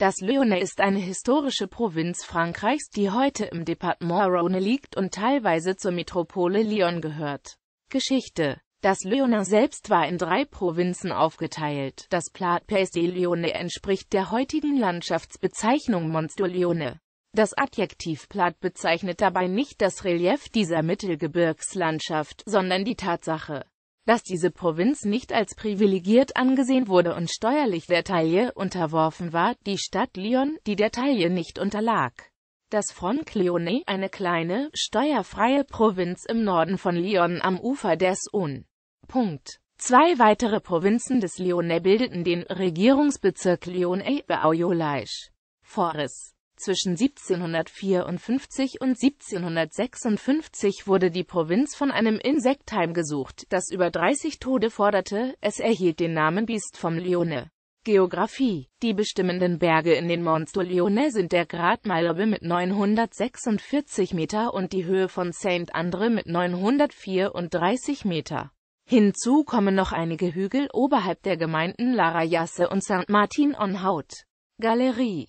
Das Lyonnais ist eine historische Provinz Frankreichs, die heute im Departement Rhône liegt und teilweise zur Metropole Lyon gehört. Geschichte Das Lyonnais selbst war in drei Provinzen aufgeteilt. Das Place de Lyonnais entspricht der heutigen Landschaftsbezeichnung Mons du Lyonnais. Das Adjektiv Plat bezeichnet dabei nicht das Relief dieser Mittelgebirgslandschaft, sondern die Tatsache, dass diese Provinz nicht als privilegiert angesehen wurde und steuerlich der Taille unterworfen war, die Stadt Lyon, die der Taille nicht unterlag. Das Froncleone, eine kleine, steuerfreie Provinz im Norden von Lyon am Ufer des Saône. Punkt. Zwei weitere Provinzen des Lyonnais bildeten den Regierungsbezirk Lyonnais-Beaujolais. Forres zwischen 1754 und 1756 wurde die Provinz von einem Insekt heimgesucht, das über 30 Tode forderte, es erhielt den Namen Biest vom Lione. Geografie Die bestimmenden Berge in den Mont Lione sind der Grat Malherbe mit 946 Meter und die Höhe von Saint andré mit 934 Meter. Hinzu kommen noch einige Hügel oberhalb der Gemeinden La Rayasse und saint martin on haut Galerie